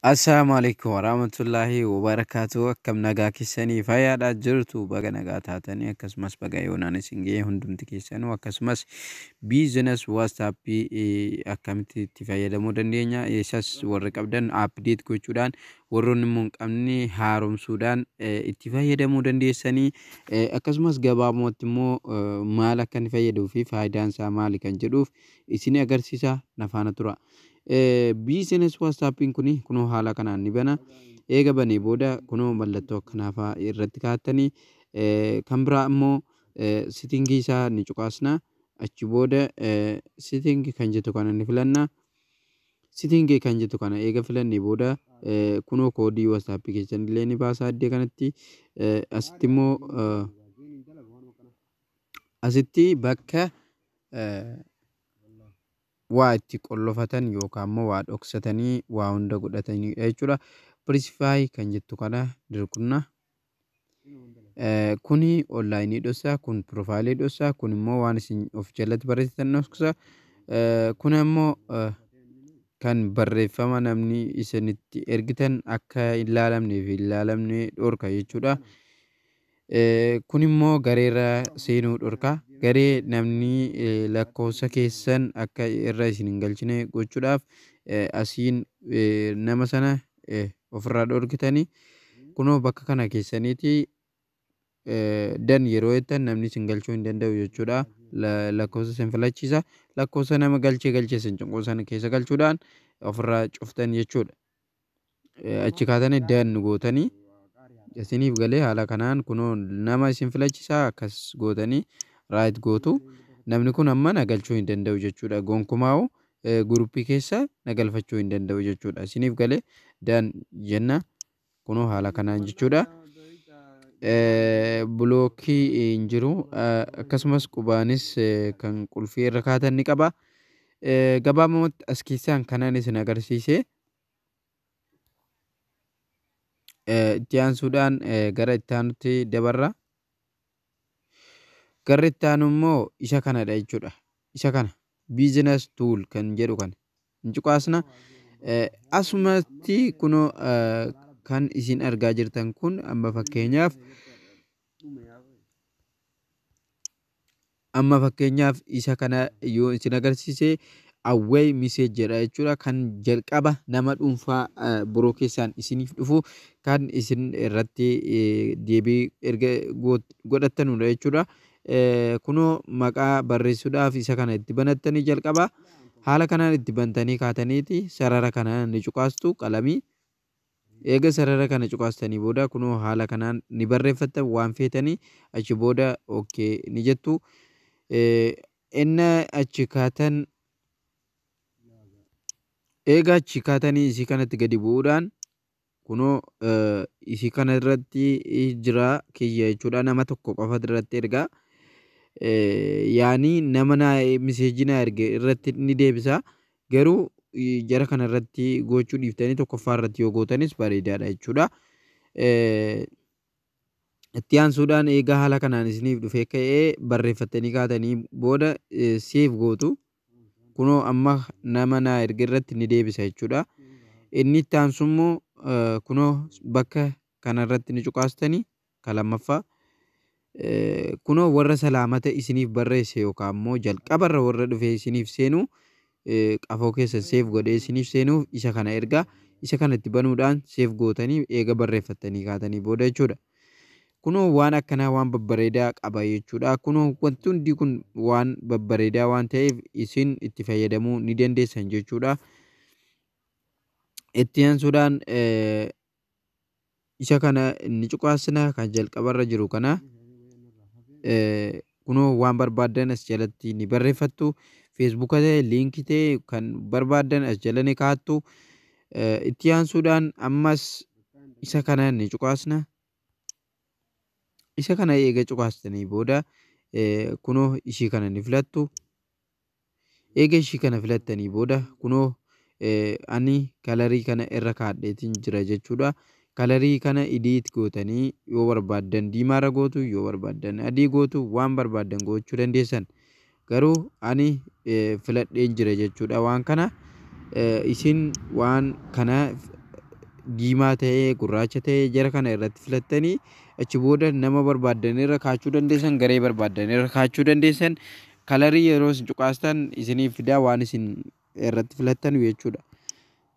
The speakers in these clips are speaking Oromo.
Assalamu alaikum warahmatullahi wabarakatuh akkam nagaa keessanii fayyaadhaa jirtu baga nagaa taatanii akkasumas baga yoonaan isin ga'e hundumti keessanuu akkasumas biizinas waatsaappii akkamitti itti fayyadamuu dandeenya eessas warri qabdan apdeet gochuudhaan warroonni immoo hin qabne haaromsuudhaan itti fayyadamuu dandeessanii akkasumas gabaabumatti immoo maal akka inni fayyaduu faayidaan isaa maali kan jedhuuf isin agarsiisa nafaana tura. biisiines waasaapiin kuni kunoo haala kanaan ni bana eega banee booda kunoo mallattoo akkanaa irratti kaa'attanii kan biraa immoo sitingi isaa ni cuqaasna achi booda sitingi kan jettu kana ni filanna sitingi kan jettu kana eega filannee booda kunoo koodii waasaappii keessan illee ni baasaa addee kanatti asitti immoo asitti bakka waa itti qollofatan yookaan immoo waa dhoksatanii waa hunda godhatanidha jechuudha. Piriisifaay kan jettu kana dirqumna. Kuni eh, onlaayinii dhoosaa, kun piroofaayilii dhoosaa, kun waan isin of jalatti barreessitan dhoksa. Eh, kun eh, kan barreeffama namni isinitti ergitan akka hin fi hin laalamne dhorka jechuudha. Kun immoo gareerra seenuu dhorkaa garee namni lakkoofsa keessan akka irra isin hin galchine gochuudhaaf asiin nama sana ofirraa dhorkitanii kunoo bakka kana keessaniiti dan yeroo jettan namni isin galchuu hin danda'u jechuudha. Lakkoofsa isin filachiisa. Lakkoofsa nama galchee galchee isin sana keessa galchuudhaan ofirraa cuftan jechuudha. Achi kaatanii dan gootanii. jasiniif galee haala kanaan kunoo nama isin filachisaa akkas gootanii raayit gootu namni kun amma nagalchuu hin danda'u jechuudha. Gonkumaa'u guruppii keessa nagalfachuu hin danda'u jechuudha. Isiniif galee dan jenna kunoo haala kanaan jechuudha. Bulookii hin jiru akkasumas qubaanis kan qulfii irra kaatan ni qaba. Gabaabumatti as keessaan kanaan isin agarsiise. itti suudhaan eh, gara itti dabarra. Garri itti aanu immoo isa kanadha jechuudha. Isa kana biizinas tuul kan jedhu kan Incuqaasna eh, asumatti kunoo eh, kan isin argaa jirtan kun amma fakkeenyaaf isa kana yoo isin agarsiisee. awwee misee jedha jechuudha. Kan jalqaba nama dhuunfaa eh, biroo keessaan isiniif dhufu kan isin irratti eh, deebii erga godhattanudha jechuudha. Eh, kunoo maqaa barreessuudhaaf isa kana itti banattanii jalqaba. Haala kanaan itti bantanii kaataniiti sarara kanaan ni cuqaastu qalamii. Eega sarara kana cuqaastanii booda kunoo haala kanaan ni barreeffatan waan feetanii achi booda okkee ni jettu. Inni achi kaatan Egaa achi kaatanii isii kanatti gadi bu'uudhaan kunoo eh, isii kana irratti jira kiyya jechuudha nama tokko qofa irratti ergaa eh, yaanii nama na miseejii na erge irratti ni deebisa garuu jara kana irratti gochuu dhiiftanii tokkoffaa irratti yoo gootanis bareedaadha jechuudha. Eh, itti aansuudhaan egaa haala kanaan isiniif dhufee ka'ee barreeffattanii kaatanii booda siif gootu. kunoo amma nama na erge irratti ni deebisa jechuudha. Inni itti aansummoo kunoo bakka kanarratti ni cuqaastanii ka lammaffaa kunoo warra salaamata isiniif barreesse yookaan immoo jalqabarra warra dhufe isiniif seenuu qafoo keessa seef godhee isiniif seenuuf isa kana ergaa isa kanatti banuudhaan seef gootanii eega barreeffattanii kaatanii booda jechuudha. kuno waan akkanaa waan babbareedaa qaba Kun wanti hundi kun waan babbareedaa waan ta'eef isin itti fayyadamuu ni dandeessan jechuudha.Itti aansuudhaan isa kana ni cuqaasnaa kan irra jiru kana kunoo waan barbaaddan as jalatti ni barreeffattu. Feesbuuka ta'e liinkii ta'e kan barbaaddan as jala ni kaa'attu. Itti aansuudhaan ammas isa kana ni cuqaasnaa. isa kana eega cufaastanii booda kunoo ishii kana ni filattu. Eega ishii kana filattanii booda kunoo ani kalarii kana irra kaadheetiin jira jechuudha. Kalarii kana idiit gootanii yoo barbaadan diimaarra gootu yoo barbaaddan adii gootu waan barbaadan gochuu dandeessan. Garuu ani filadheen jira jechuudha wan kana. Isin waan kana diimaa ta'ee gurraacha ta'ee jara kana irratti filattanii achi booda nama irra kaachuu dandeessan garee irra kaachuu dandeessan kalarii yeroo isin cuqaastan isinii fidaa waan isin irratti filattan jechuudha.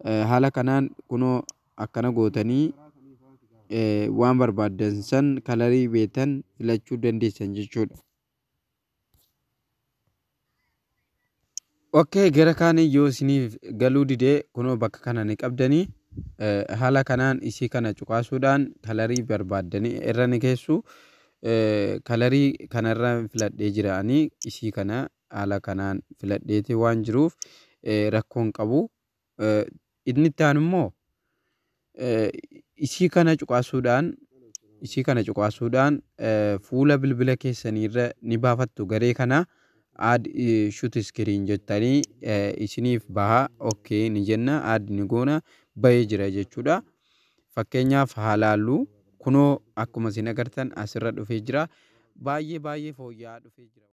Haala kanaan kunoo akkana gootanii waan barbaadan san kalarii beetan filachuu dandeessan jechuudha. Okkee gara kaanii yoo isiniif galuu didee kunoo bakka kana ni qabdanii. haala kanaan isii kana cuqaasuudhaan kalarii barbaadanii irra ni keessu kalarii kanarra filadhee jiraanii isii kana haala kanaan filadheeti waan jiruuf rakkoon qabu. Inni ittaan immoo isii kana cuqaasuudhaan fuula bilbila keessaniirra ni baafattu garee kana aad shuut iskiriin jettanii isiniif bahaa okkee ni jenna aad ni goona. bahee jira jechuudha. Fakkeenyaaf halaalluu kunoo akkuma isin agartan asirra dhufee jira. Baay'ee baay'ee fooyya'aa dhufee jira.